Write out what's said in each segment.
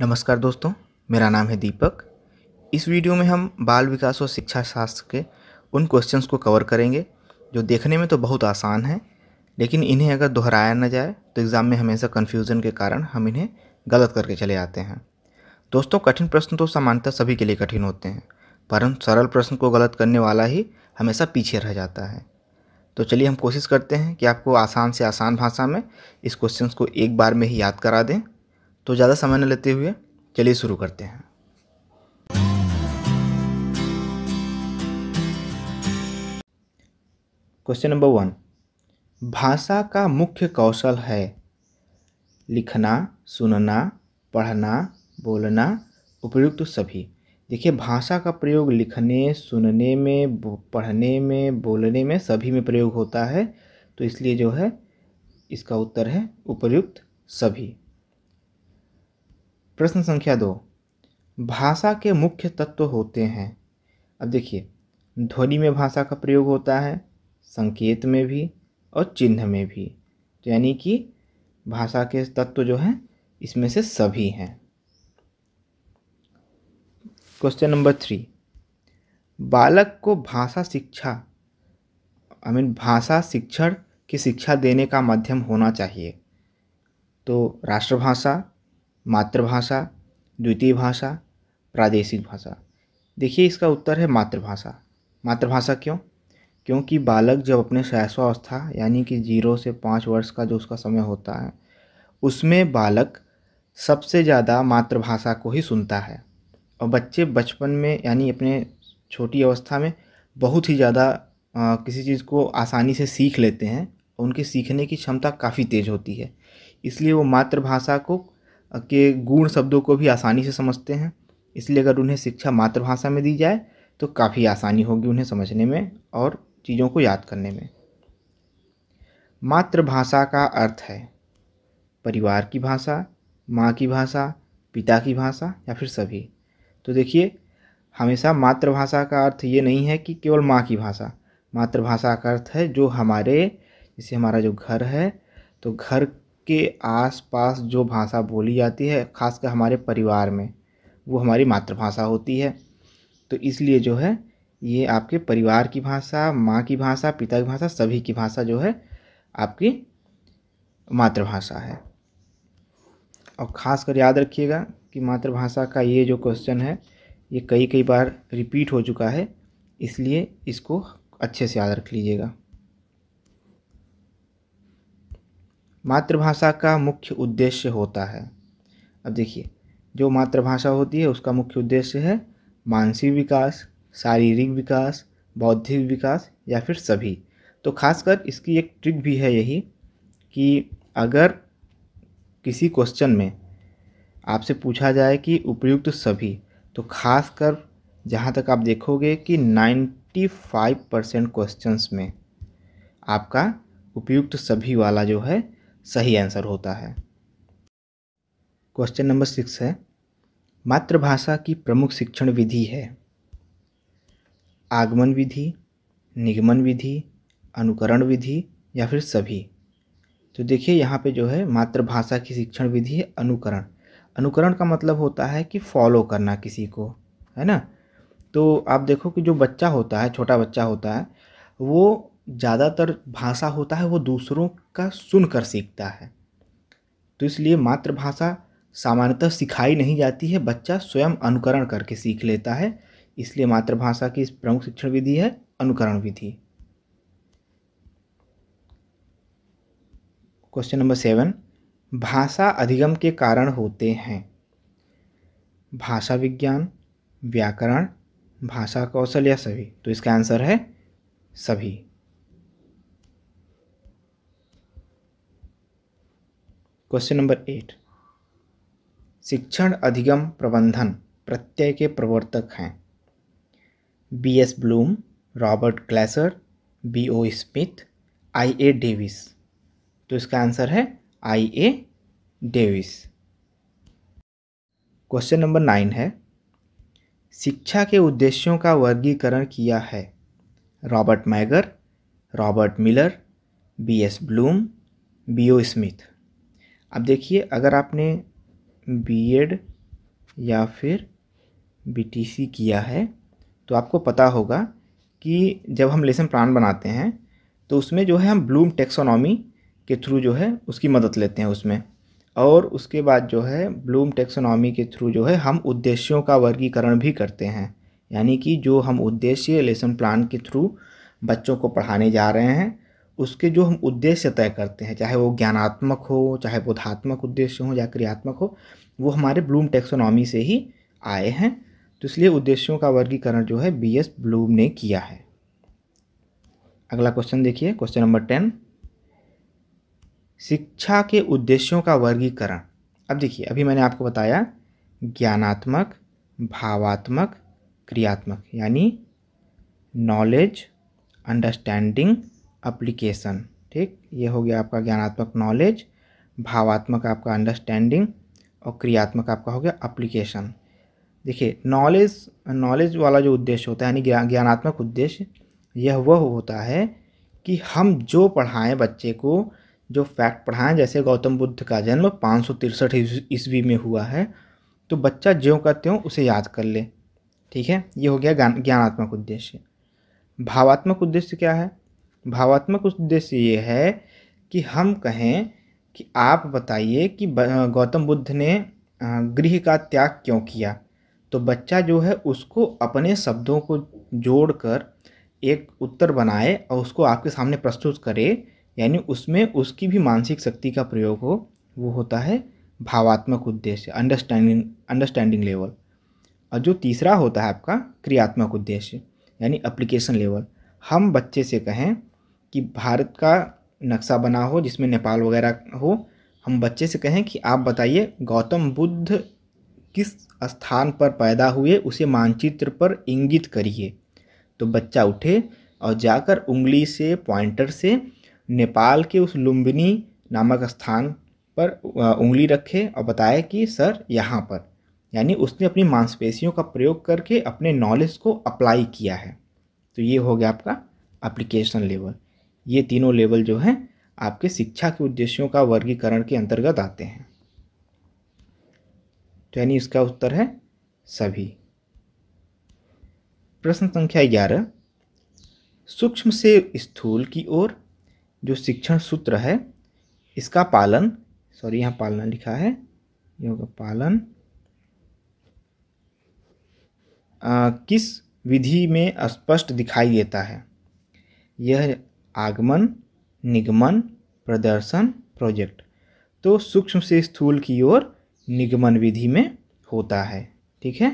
नमस्कार दोस्तों मेरा नाम है दीपक इस वीडियो में हम बाल विकास और शिक्षा शास्त्र के उन क्वेश्चंस को कवर करेंगे जो देखने में तो बहुत आसान है लेकिन इन्हें अगर दोहराया ना जाए तो एग्ज़ाम में हमेशा कन्फ्यूज़न के कारण हम इन्हें गलत करके चले आते हैं दोस्तों कठिन प्रश्न तो सामान्यतः सभी के लिए कठिन होते हैं परंतु सरल प्रश्न को गलत करने वाला ही हमेशा पीछे रह जाता है तो चलिए हम कोशिश करते हैं कि आपको आसान से आसान भाषा में इस क्वेश्चन को एक बार में ही याद करा दें तो ज़्यादा समय न लेते हुए चलिए शुरू करते हैं क्वेश्चन नंबर वन भाषा का मुख्य कौशल है लिखना सुनना पढ़ना बोलना उपयुक्त सभी देखिए भाषा का प्रयोग लिखने सुनने में पढ़ने में बोलने में सभी में प्रयोग होता है तो इसलिए जो है इसका उत्तर है उपयुक्त सभी प्रश्न संख्या दो भाषा के मुख्य तत्व होते हैं अब देखिए ध्वनि में भाषा का प्रयोग होता है संकेत में भी और चिन्ह में भी तो यानी कि भाषा के तत्व जो हैं इसमें से सभी हैं क्वेश्चन नंबर थ्री बालक को भाषा शिक्षा आई मीन भाषा शिक्षण की शिक्षा देने का माध्यम होना चाहिए तो राष्ट्रभाषा मातृभाषा द्वितीय भाषा प्रादेशिक भाषा देखिए इसका उत्तर है मातृभाषा मातृभाषा क्यों क्योंकि बालक जब अपने शैशवावस्था यानी कि जीरो से पाँच वर्ष का जो उसका समय होता है उसमें बालक सबसे ज़्यादा मातृभाषा को ही सुनता है और बच्चे बचपन में यानी अपने छोटी अवस्था में बहुत ही ज़्यादा किसी चीज़ को आसानी से सीख लेते हैं उनकी सीखने की क्षमता काफ़ी तेज़ होती है इसलिए वो मातृभाषा को के गुण शब्दों को भी आसानी से समझते हैं इसलिए अगर उन्हें शिक्षा मातृभाषा में दी जाए तो काफ़ी आसानी होगी उन्हें समझने में और चीज़ों को याद करने में मातृभाषा का अर्थ है परिवार की भाषा माँ की भाषा पिता की भाषा या फिर सभी तो देखिए हमेशा मातृभाषा का अर्थ ये नहीं है कि केवल माँ की भाषा मातृभाषा का अर्थ है जो हमारे जैसे हमारा जो घर है तो घर के आसपास जो भाषा बोली जाती है खासकर हमारे परिवार में वो हमारी मातृभाषा होती है तो इसलिए जो है ये आपके परिवार की भाषा माँ की भाषा पिता की भाषा सभी की भाषा जो है आपकी मातृभाषा है और ख़ास कर याद रखिएगा कि मातृभाषा का ये जो क्वेश्चन है ये कई कई बार रिपीट हो चुका है इसलिए इसको अच्छे से याद रख लीजिएगा मातृभाषा का मुख्य उद्देश्य होता है अब देखिए जो मातृभाषा होती है उसका मुख्य उद्देश्य है मानसिक विकास शारीरिक विकास बौद्धिक विकास या फिर सभी तो खासकर इसकी एक ट्रिक भी है यही कि अगर किसी क्वेश्चन में आपसे पूछा जाए कि उपयुक्त सभी तो खासकर जहाँ तक आप देखोगे कि 95 परसेंट क्वेश्चन में आपका उपयुक्त सभी वाला जो है सही आंसर होता है क्वेश्चन नंबर सिक्स है मातृभाषा की प्रमुख शिक्षण विधि है आगमन विधि निगमन विधि अनुकरण विधि या फिर सभी तो देखिए यहाँ पे जो है मातृभाषा की शिक्षण विधि है अनुकरण अनुकरण का मतलब होता है कि फॉलो करना किसी को है ना तो आप देखो कि जो बच्चा होता है छोटा बच्चा होता है वो ज़्यादातर भाषा होता है वो दूसरों का सुनकर सीखता है तो इसलिए मातृभाषा सामान्यतः सिखाई नहीं जाती है बच्चा स्वयं अनुकरण करके सीख लेता है इसलिए मातृभाषा की प्रमुख शिक्षण विधि है अनुकरण विधि क्वेश्चन नंबर सेवन भाषा अधिगम के कारण होते हैं भाषा विज्ञान व्याकरण भाषा कौशल या सभी तो इसका आंसर है सभी क्वेश्चन नंबर एट शिक्षण अधिगम प्रबंधन प्रत्यय के प्रवर्तक हैं B S Bloom Robert Klasser B O Smith I A Davis तो इसका आंसर है I A Davis question number nine है शिक्षा के उद्देश्यों का वर्गीकरण किया है Robert Mager Robert Miller B S Bloom B O Smith अब देखिए अगर आपने बीएड या फिर बीटीसी किया है तो आपको पता होगा कि जब हम लेसन प्लान बनाते हैं तो उसमें जो है हम ब्लूम टेक्सोनॉमी के थ्रू जो है उसकी मदद लेते हैं उसमें और उसके बाद जो है ब्लूम टेक्सोनॉमी के थ्रू जो है हम उद्देश्यों का वर्गीकरण भी करते हैं यानी कि जो हम उद्देश्य लेसन प्लान के थ्रू बच्चों को पढ़ाने जा रहे हैं उसके जो हम उद्देश्य तय करते हैं चाहे वो ज्ञानात्मक हो चाहे बोधात्मक उद्देश्य हो या क्रियात्मक हो वो हमारे ब्लूम टेक्सोनॉमी से ही आए हैं तो इसलिए उद्देश्यों का वर्गीकरण जो है बी एस ब्लूम ने किया है अगला क्वेश्चन देखिए क्वेश्चन नंबर टेन शिक्षा के उद्देश्यों का वर्गीकरण अब देखिए अभी मैंने आपको बताया ज्ञानात्मक भावात्मक क्रियात्मक यानी नॉलेज अंडरस्टैंडिंग अप्लीकेशन ठीक ये हो गया आपका ज्ञानात्मक नॉलेज भावात्मक आपका अंडरस्टैंडिंग और क्रियात्मक आपका हो गया अप्लीकेशन देखिए नॉलेज नॉलेज वाला जो उद्देश्य होता है यानी ज्ञानात्मक उद्देश्य यह वह होता है कि हम जो पढ़ाएं बच्चे को जो फैक्ट पढ़ाएं जैसे गौतम बुद्ध का जन्म पाँच सौ तिरसठ ईस्वी में हुआ है तो बच्चा ज्यों का त्यों उसे याद कर ले ठीक है ये हो गया ज्ञानात्मक उद्देश्य भावात्मक उद्देश्य क्या है भावात्मक उद्देश्य ये है कि हम कहें कि आप बताइए कि गौतम बुद्ध ने गृह का त्याग क्यों किया तो बच्चा जो है उसको अपने शब्दों को जोड़कर एक उत्तर बनाए और उसको आपके सामने प्रस्तुत करे यानी उसमें उसकी भी मानसिक शक्ति का प्रयोग हो वो होता है भावात्मक उद्देश्य अंडरस्टैंडिंग अंडरस्टैंडिंग लेवल और जो तीसरा होता है आपका क्रियात्मक उद्देश्य यानी एप्लीकेशन लेवल हम बच्चे से कहें कि भारत का नक्शा बना हो जिसमें नेपाल वगैरह हो हम बच्चे से कहें कि आप बताइए गौतम बुद्ध किस स्थान पर पैदा हुए उसे मानचित्र पर इंगित करिए तो बच्चा उठे और जाकर उंगली से पॉइंटर से नेपाल के उस लुम्बिनी नामक स्थान पर उंगली रखे और बताए कि सर यहाँ पर यानी उसने अपनी मांसपेशियों का प्रयोग करके अपने नॉलेज को अप्लाई किया है तो ये हो गया आपका अप्लीकेशन लेवल ये तीनों लेवल जो हैं आपके शिक्षा के उद्देश्यों का वर्गीकरण के अंतर्गत आते हैं तो यानी इसका उत्तर है सभी प्रश्न संख्या ग्यारह सूक्ष्म से स्थूल की ओर जो शिक्षण सूत्र है इसका पालन सॉरी यहाँ पालना लिखा है योग पालन आ, किस विधि में स्पष्ट दिखाई देता है यह आगमन निगमन प्रदर्शन प्रोजेक्ट तो सूक्ष्म से स्थूल की ओर निगमन विधि में होता है ठीक है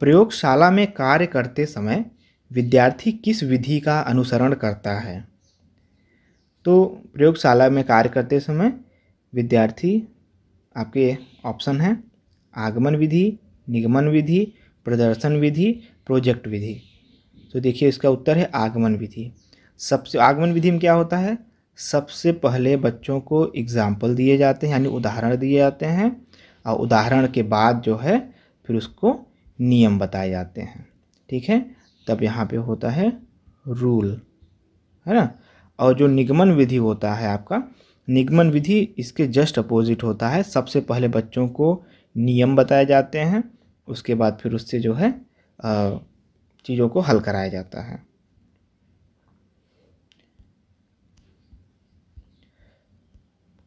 प्रयोगशाला में कार्य करते समय विद्यार्थी किस विधि का अनुसरण करता है तो प्रयोगशाला में कार्य करते समय विद्यार्थी आपके ऑप्शन हैं आगमन विधि निगमन विधि प्रदर्शन विधि प्रोजेक्ट विधि तो देखिए इसका उत्तर है आगमन विधि सबसे आगमन विधि में क्या होता है सबसे पहले बच्चों को एग्जाम्पल दिए जाते हैं यानी उदाहरण दिए जाते हैं और उदाहरण के बाद जो है फिर उसको नियम बताए जाते हैं ठीक है तब यहाँ पे होता है रूल है ना और जो निगमन विधि होता है आपका निगमन विधि इसके जस्ट अपोजिट होता है सबसे पहले बच्चों को नियम बताए जाते हैं उसके बाद फिर उससे जो है चीज़ों को हल कराया जाता है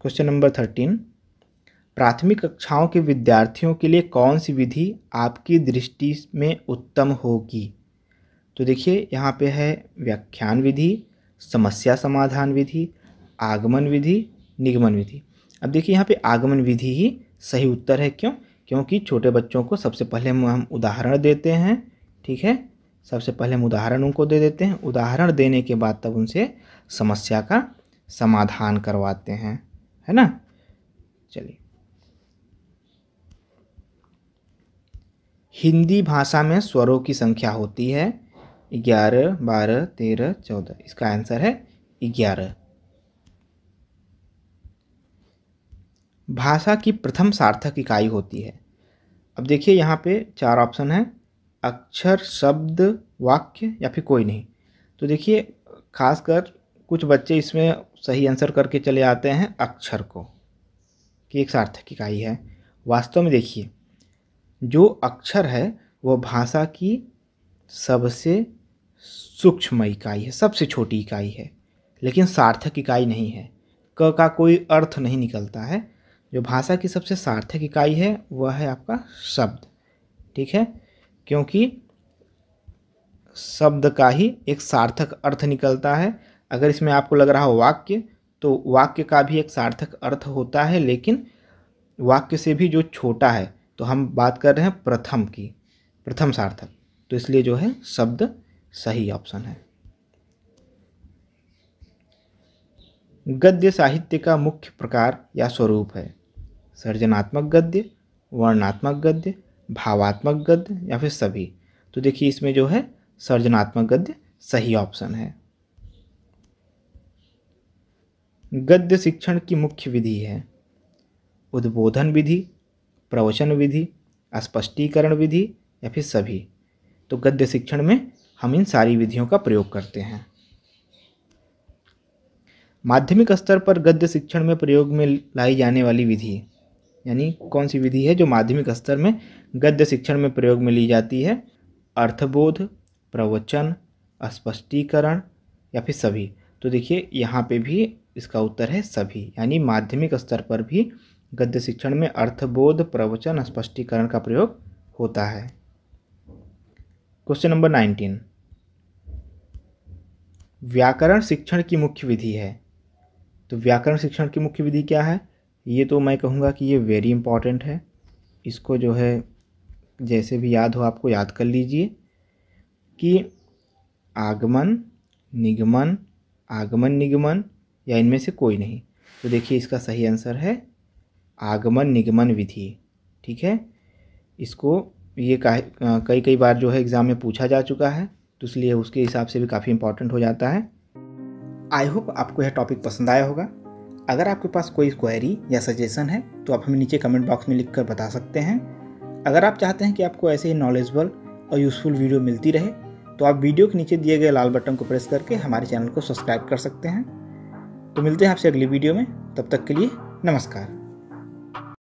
क्वेश्चन नंबर थर्टीन प्राथमिक कक्षाओं के विद्यार्थियों के लिए कौन सी विधि आपकी दृष्टि में उत्तम होगी तो देखिए यहाँ पे है व्याख्यान विधि समस्या समाधान विधि आगमन विधि निगमन विधि अब देखिए यहाँ पे आगमन विधि ही सही उत्तर है क्यों क्योंकि छोटे बच्चों को सबसे पहले हम उदाहरण देते हैं ठीक है सबसे पहले हम उदाहरण उनको दे देते हैं उदाहरण देने के बाद तब उनसे समस्या का समाधान करवाते हैं है ना चलिए हिंदी भाषा में स्वरों की संख्या होती है ग्यारह बारह तेरह चौदह इसका आंसर है ग्यारह भाषा की प्रथम सार्थक इकाई होती है अब देखिए यहाँ पे चार ऑप्शन हैं अक्षर शब्द वाक्य या फिर कोई नहीं तो देखिए खासकर कुछ बच्चे इसमें सही आंसर करके चले आते हैं अक्षर को कि एक सार्थक इकाई है वास्तव में देखिए जो अक्षर है वह भाषा की सबसे सूक्ष्म इकाई है सबसे छोटी इकाई है लेकिन सार्थक इकाई नहीं है क का कोई अर्थ नहीं निकलता है जो भाषा की सबसे सार्थक इकाई है वह है आपका शब्द ठीक है क्योंकि शब्द का ही एक सार्थक अर्थ निकलता है अगर इसमें आपको लग रहा हो वाक्य तो वाक्य का भी एक सार्थक अर्थ होता है लेकिन वाक्य से भी जो छोटा है तो हम बात कर रहे हैं प्रथम की प्रथम सार्थक तो इसलिए जो है शब्द सही ऑप्शन है गद्य साहित्य का मुख्य प्रकार या स्वरूप है सर्जनात्मक गद्य वर्णात्मक गद्य भावात्मक गद्य या फिर सभी तो देखिए इसमें जो है सर्जनात्मक गद्य सही ऑप्शन है गद्य शिक्षण की मुख्य विधि है उद्बोधन विधि प्रवचन विधि स्पष्टीकरण विधि या फिर सभी तो गद्य शिक्षण में हम इन सारी विधियों का प्रयोग करते हैं माध्यमिक स्तर पर गद्य शिक्षण में प्रयोग में लाई जाने वाली विधि यानी कौन सी विधि है जो माध्यमिक स्तर में गद्य शिक्षण में प्रयोग में ली जाती है अर्थबोध प्रवचन स्पष्टीकरण या फिर सभी तो देखिए यहाँ पे भी इसका उत्तर है सभी यानी माध्यमिक स्तर पर भी गद्य शिक्षण में अर्थबोध प्रवचन स्पष्टीकरण का प्रयोग होता है क्वेश्चन नंबर नाइनटीन व्याकरण शिक्षण की मुख्य विधि है तो व्याकरण शिक्षण की मुख्य विधि क्या है ये तो मैं कहूँगा कि ये वेरी इंपॉर्टेंट है इसको जो है जैसे भी याद हो आपको याद कर लीजिए कि आगमन निगमन आगमन निगमन या इनमें से कोई नहीं तो देखिए इसका सही आंसर है आगमन निगमन विधि ठीक है इसको ये कई कई बार जो है एग्ज़ाम में पूछा जा चुका है तो इसलिए उसके हिसाब से भी काफ़ी इंपॉर्टेंट हो जाता है आई होप आपको यह टॉपिक पसंद आया होगा अगर आपके पास कोई क्वेरी या सजेशन है तो आप हमें नीचे कमेंट बॉक्स में लिख कर बता सकते हैं अगर आप चाहते हैं कि आपको ऐसे ही नॉलेजबल और यूज़फुल वीडियो मिलती रहे तो आप वीडियो के नीचे दिए गए लाल बटन को प्रेस करके हमारे चैनल को सब्सक्राइब कर सकते हैं तो मिलते हैं आपसे अगली वीडियो में तब तक के लिए नमस्कार